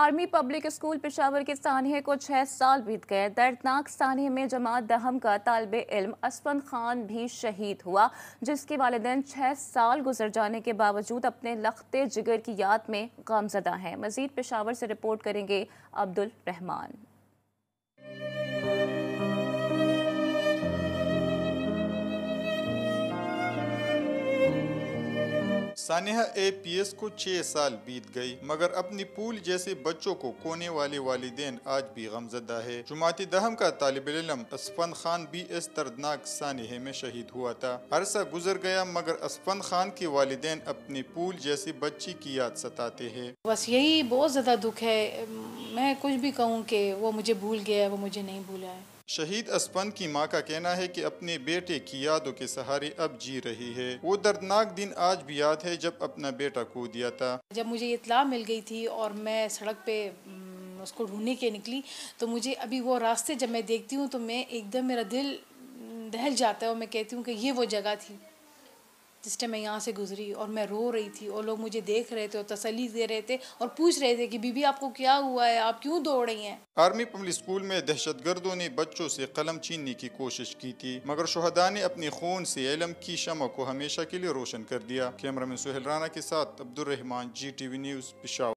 army public school Peshawar के सानहे को छः साल बीत गए दर्दनाक सानहे में जमात दहम का तालब इल्म असफन खान भी शहीद हुआ जिसके वालदेन छः साल गुजर जाने के बावजूद अपने लखते जिगर की याद में गमजदा हैं मजीद पिशावर से रिपोर्ट करेंगे Abdul Rahman Sania A P S को छह साल बीत गई मगर अपनी पूल जैसे बच्चों को कोने वाले वालदेन आज भी गमजदा है जुमाती दहम का तालब इलम असफन खान भी इस दर्दनाक सानहे में शहीद हुआ था अरसा गुजर गया मगर असफन खान के वालदेन अपनी पूल जैसी बच्ची की याद सताते हैं बस यही बहुत ज़्यादा दुख है मैं कुछ भी कहूँ की वो मुझे भूल गया है वो मुझे नहीं भूला है शहीद असपंद की मां का कहना है कि अपने बेटे की यादों के सहारे अब जी रही है वो दर्दनाक दिन आज भी याद है जब अपना बेटा खो दिया था जब मुझे इतला मिल गई थी और मैं सड़क पे उसको ढूंढने के निकली तो मुझे अभी वो रास्ते जब मैं देखती हूँ तो मैं एकदम मेरा दिल दहल जाता है और मैं कहती हूँ कि ये वो जगह थी जिस टाइम मैं यहाँ से गुजरी और मैं रो रही थी और लोग मुझे देख रहे थे और तसली दे रहे थे और पूछ रहे थे कि बीबी आपको क्या हुआ है आप क्यों दौड़ रही हैं आर्मी पब्लिक स्कूल में दहशत गर्दों ने बच्चों से कलम छीनने की कोशिश की थी मगर शहदा ने अपने खून से इलम की शमा को हमेशा के लिए रोशन कर दिया कैमरा मैन सुहेल राना के साथ Abdulrahman G T V news पिशा